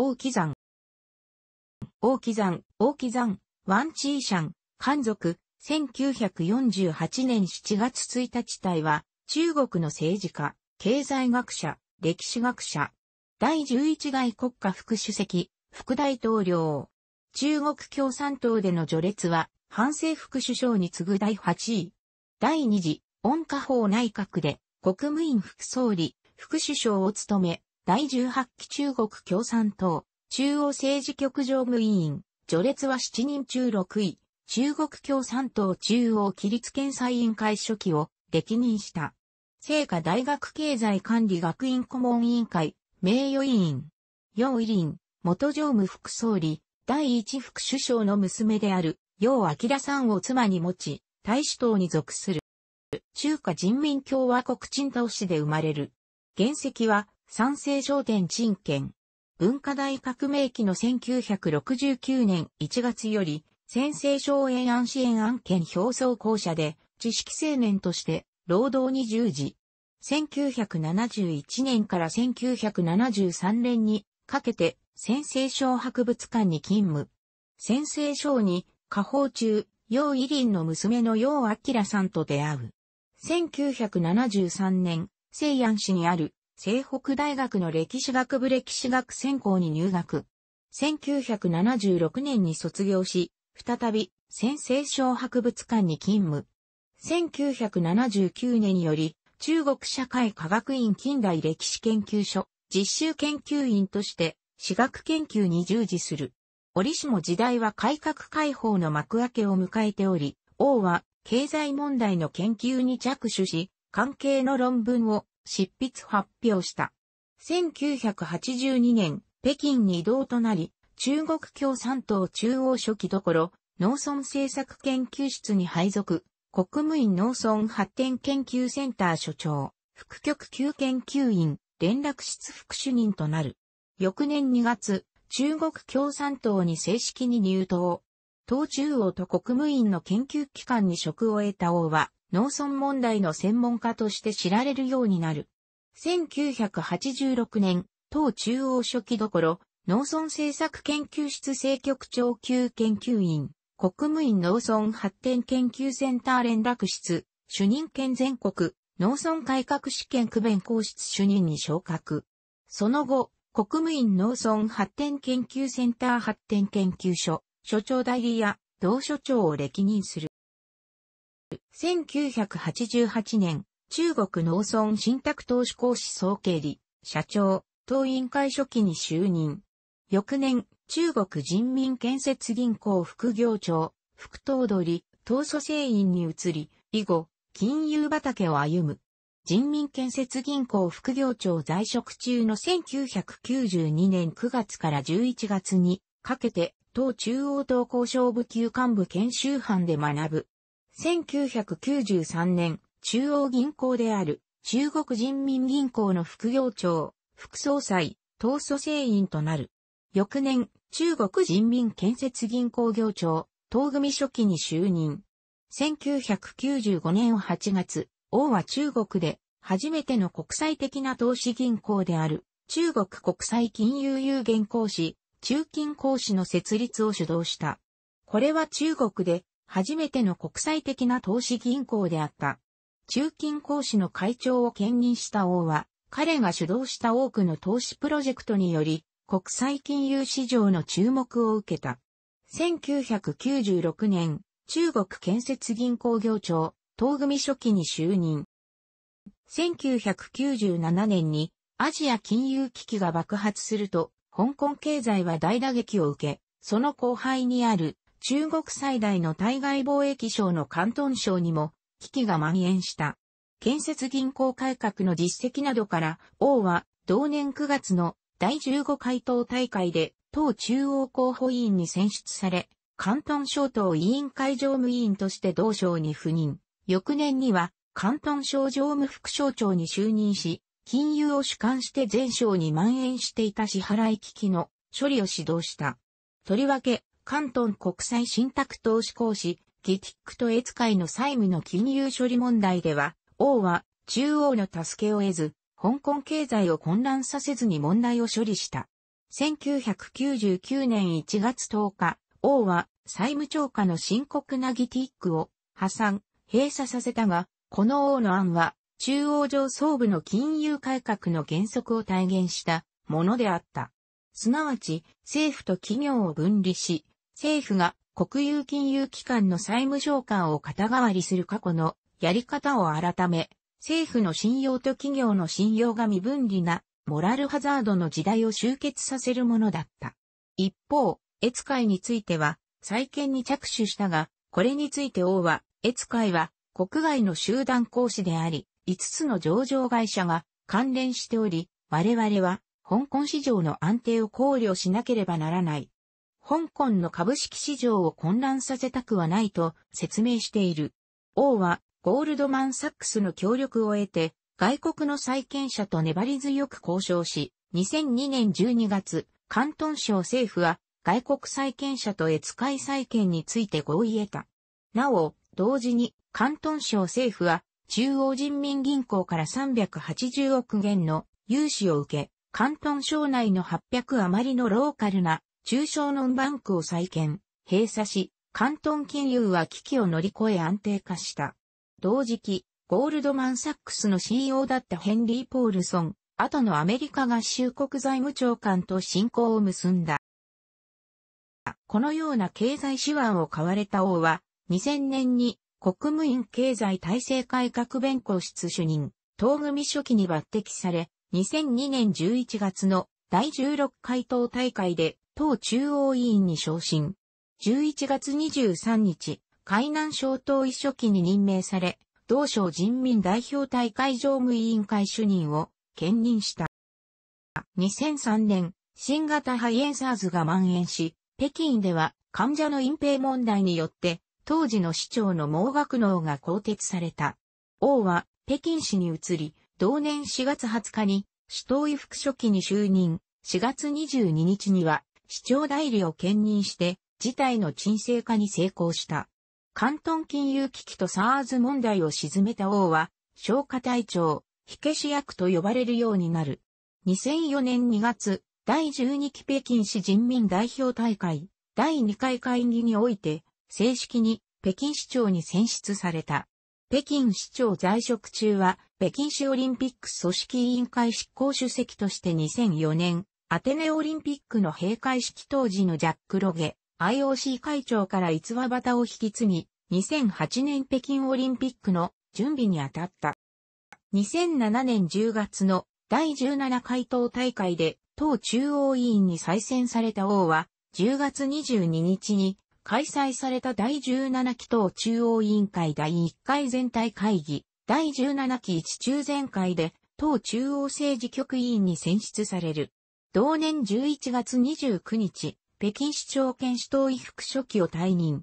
大木山。大木山、大木山、ワンチーシャン、漢族、1948年7月1日体は、中国の政治家、経済学者、歴史学者、第11代国家副主席、副大統領。中国共産党での序列は、反政副首相に次ぐ第8位。第2次、温家宝内閣で、国務院副総理、副首相を務め、第18期中国共産党、中央政治局常務委員、序列は7人中6位、中国共産党中央規律検査委員会書記を歴任した。聖華大学経済管理学院顧問委員会、名誉委員、楊依林、元常務副総理、第一副首相の娘である、楊明さんを妻に持ち、大使党に属する。中華人民共和国鎮東市で生まれる。原籍は三成商店陳建。文化大革命期の1969年1月より、先生省延安支援案件表層校舎で、知識青年として、労働に従事。1971年から1973年にかけて、先生省博物館に勤務。先生省に、下放中、楊伊林の娘の楊明さんと出会う。1973年、西安市にある西北大学の歴史学部歴史学専攻に入学。1976年に卒業し、再び先生小博物館に勤務。1979年より中国社会科学院近代歴史研究所実習研究員として私学研究に従事する。折しも時代は改革開放の幕開けを迎えており、王は経済問題の研究に着手し、関係の論文を執筆発表した。1982年、北京に移動となり、中国共産党中央書記どころ、農村政策研究室に配属、国務院農村発展研究センター所長、副局級研究員、連絡室副主任となる。翌年2月、中国共産党に正式に入党。党中央と国務院の研究機関に職を得た王は、農村問題の専門家として知られるようになる。1986年、党中央書記どころ、農村政策研究室政局長級研究員、国務院農村発展研究センター連絡室、主任県全国、農村改革試験区弁公室主任に昇格。その後、国務院農村発展研究センター発展研究所、所長代理や同所長を歴任する。1988年、中国農村信託投資講師総経理、社長、党委員会初期に就任。翌年、中国人民建設銀行副業長、副頭取、党組成員に移り、以後、金融畑を歩む。人民建設銀行副業長在職中の1992年9月から11月にかけて、党中央党交渉部級幹部研修班で学ぶ。1993年、中央銀行である中国人民銀行の副業長、副総裁、統組成員となる。翌年、中国人民建設銀行業長、東組初期に就任。1995年8月、王は中国で初めての国際的な投資銀行である中国国際金融有限公司、中金公司の設立を主導した。これは中国で初めての国際的な投資銀行であった。中金講使の会長を兼任した王は、彼が主導した多くの投資プロジェクトにより、国際金融市場の注目を受けた。1996年、中国建設銀行業長、東組初期に就任。1997年にアジア金融危機が爆発すると、香港経済は大打撃を受け、その後輩にある中国最大の対外貿易省の関東省にも危機が蔓延した。建設銀行改革の実績などから、王は同年9月の第15回党大会で党中央候補委員に選出され、関東省党委員会常務委員として同省に赴任。翌年には関東省常務副省長に就任し、金融を主管して全省に蔓延していた支払い危機の処理を指導した。とりわけ、関東国際信託投資講師、ギティックとエツ会の債務の金融処理問題では、王は中央の助けを得ず、香港経済を混乱させずに問題を処理した。1999年1月10日、王は債務超過の深刻なギティックを破産、閉鎖させたが、この王の案は中央上層部の金融改革の原則を体現したものであった。すなわち、政府と企業を分離し、政府が国有金融機関の債務償還を肩代わりする過去のやり方を改め、政府の信用と企業の信用が未分離なモラルハザードの時代を集結させるものだった。一方、越会については、再建に着手したが、これについて王は、越会は国外の集団講師であり、5つの上場会社が関連しており、我々は香港市場の安定を考慮しなければならない香港の株式市場を混乱させたくはないと説明している。王はゴールドマン・サックスの協力を得て、外国の債権者と粘り強く交渉し、2002年12月、広東省政府は外国債権者と越海債権について合意得た。なお、同時に広東省政府は中央人民銀行から380億元の融資を受け、広東省内の800余りのローカルな中小ノンバンクを再建、閉鎖し、関東金融は危機を乗り越え安定化した。同時期、ゴールドマンサックスの CEO だったヘンリー・ポールソン、後のアメリカ合衆国財務長官と親交を結んだ。このような経済手腕を買われた王は、2000年に国務院経済体制改革弁公室主任、東組初期に抜擢され、2002年11月の第16回党大会で党中央委員に昇進。11月23日、海南省党委書記に任命され、同省人民代表大会常務委員会主任を兼任した。2003年、新型肺炎 SARS が蔓延し、北京では患者の隠蔽問題によって、当時の市長の盲学能が更迭された。王は北京市に移り、同年4月20日に、市党委副書記に就任、4月22日には、市長代理を兼任して、事態の沈静化に成功した。関東金融危機と SARS 問題を沈めた王は、消化隊長、火消し役と呼ばれるようになる。2004年2月、第12期北京市人民代表大会、第2回会議において、正式に北京市長に選出された。北京市長在職中は、北京市オリンピック組織委員会執行主席として2004年、アテネオリンピックの閉会式当時のジャック・ロゲ、IOC 会長から逸話旗を引き継ぎ、2008年北京オリンピックの準備に当たった。2007年10月の第17回党大会で党中央委員に再選された王は、10月22日に開催された第17期党中央委員会第1回全体会議、第17期一中全会で党中央政治局委員に選出される。同年11月29日、北京市長兼市党委副書記を退任。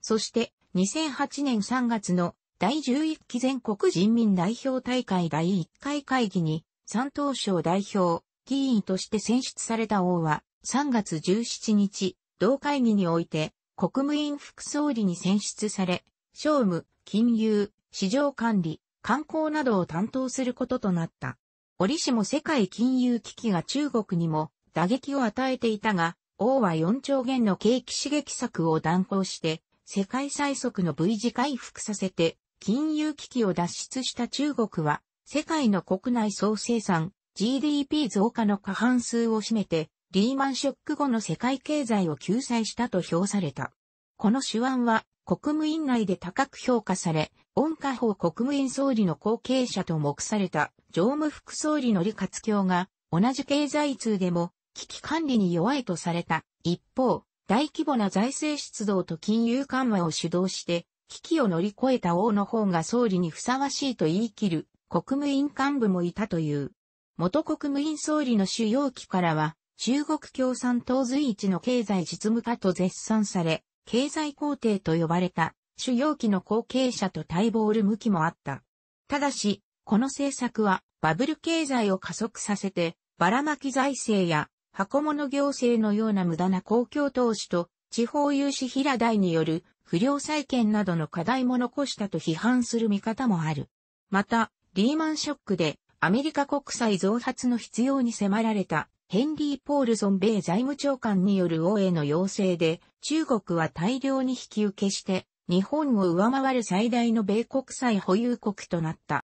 そして、2008年3月の第11期全国人民代表大会第1回会議に、三東省代表、議員として選出された王は、3月17日、同会議において、国務院副総理に選出され、商務、金融、市場管理、観光などを担当することとなった。折しも世界金融危機が中国にも打撃を与えていたが、王は4兆元の景気刺激策を断行して、世界最速の V 字回復させて、金融危機を脱出した中国は、世界の国内総生産、GDP 増加の過半数を占めて、リーマンショック後の世界経済を救済したと評された。この手腕は国務院内で高く評価され、温家宝国務院総理の後継者と目された常務副総理の李克強が同じ経済通でも危機管理に弱いとされた。一方、大規模な財政出動と金融緩和を主導して危機を乗り越えた王の方が総理にふさわしいと言い切る国務院幹部もいたという。元国務院総理の主要期からは中国共産党随一の経済実務家と絶賛され、経済皇帝と呼ばれた主要期の後継者と待望る向きもあった。ただし、この政策はバブル経済を加速させて、ばらまき財政や箱物行政のような無駄な公共投資と地方融資平台による不良債権などの課題も残したと批判する見方もある。また、リーマンショックでアメリカ国債増発の必要に迫られたヘンリー・ポールソン米財務長官による王への要請で、中国は大量に引き受けして、日本を上回る最大の米国債保有国となった。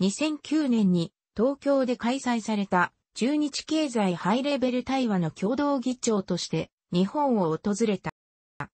2009年に東京で開催された中日経済ハイレベル対話の共同議長として日本を訪れた。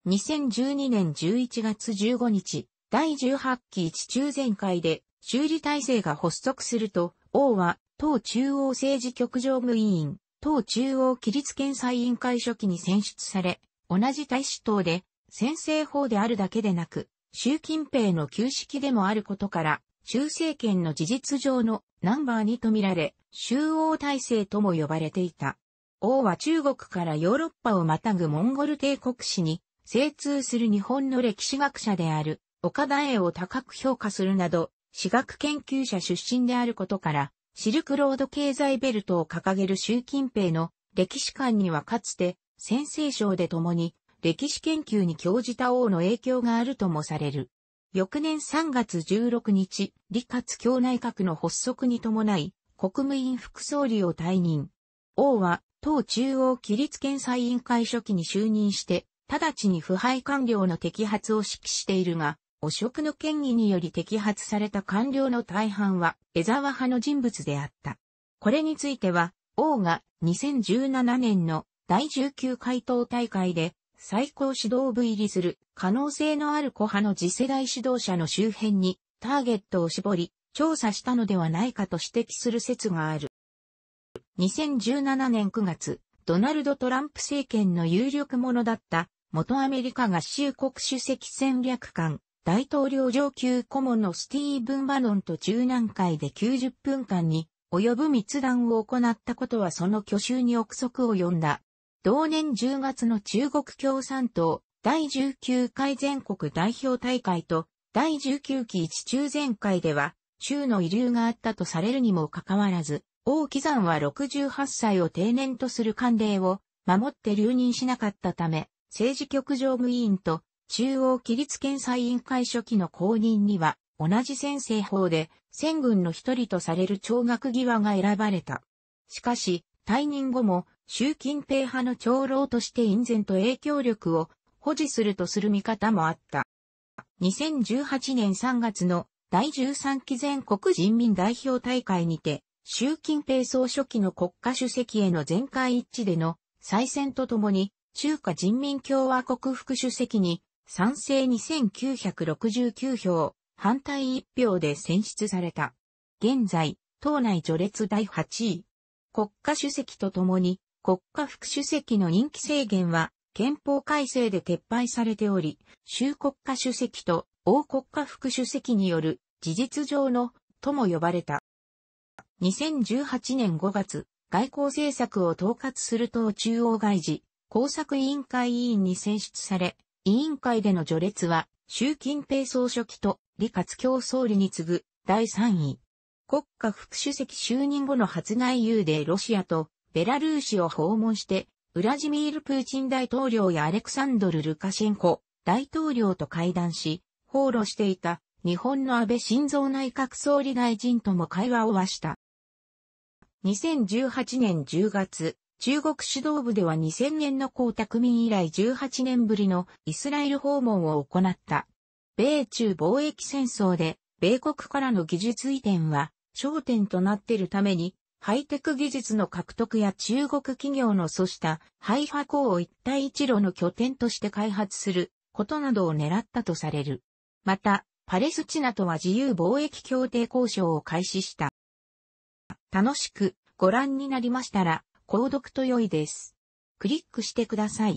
2012年11月15日、第18期一中全会で修理体制が発足すると、王は党中央政治局常務委員、党中央規律検査委員会初期に選出され、同じ大使党で、先制法であるだけでなく、習近平の旧式でもあることから、習政権の事実上のナンバー2とみられ、中央体制とも呼ばれていた。王は中国からヨーロッパをまたぐモンゴル帝国史に精通する日本の歴史学者である岡田栄を高く評価するなど、史学研究者出身であることから、シルクロード経済ベルトを掲げる習近平の歴史観にはかつて、先制省で共に歴史研究に興じた王の影響があるともされる。翌年3月16日、李克強内閣の発足に伴い、国務院副総理を退任。王は、党中央規律検査委員会初期に就任して、直ちに腐敗官僚の摘発を指揮しているが、汚職の権威により摘発された官僚の大半は江沢派の人物であった。これについては、王が2017年の第19回答大会で最高指導部入りする可能性のある古派の次世代指導者の周辺にターゲットを絞り調査したのではないかと指摘する説がある。2017年9月、ドナルド・トランプ政権の有力者だった元アメリカ合衆国主席戦略官大統領上級顧問のスティーブン・バノンと中南海で90分間に及ぶ密談を行ったことはその去就に憶測を呼んだ。同年10月の中国共産党第19回全国代表大会と第19期一中全会では、州の遺留があったとされるにもかかわらず、王岐山は68歳を定年とする慣例を守って留任しなかったため、政治局常務委員と中央規律検査委員会初期の公認には、同じ先生法で、戦軍の一人とされる長学際が選ばれた。しかし、退任後も、習近平派の長老として隠然と影響力を保持するとする見方もあった。2018年3月の第13期全国人民代表大会にて、習近平総書記の国家主席への全会一致での再選とともに、中華人民共和国副主席に賛成2969票、反対1票で選出された。現在、党内序列第8位。国家主席とともに、国家副主席の任期制限は、憲法改正で撤廃されており、州国家主席と王国家副主席による事実上のとも呼ばれた。2018年5月、外交政策を統括する党中央外事工作委員会委員に選出され、委員会での序列は、習近平総書記と李克強総理に次ぐ第3位。国家副主席就任後の発外遊でロシアとベラルーシを訪問して、ウラジミール・プーチン大統領やアレクサンドル・ルカシェンコ大統領と会談し、放露していた日本の安倍晋三内閣総理大臣とも会話を交わした。2018年10月、中国指導部では2000年の江沢民以来18年ぶりのイスラエル訪問を行った。米中貿易戦争で、米国からの技術移転は焦点となっているために、ハイテク技術の獲得や中国企業のそうしたハイハコを一帯一路の拠点として開発することなどを狙ったとされる。また、パレスチナとは自由貿易協定交渉を開始した。楽しくご覧になりましたら、購読と良いです。クリックしてください。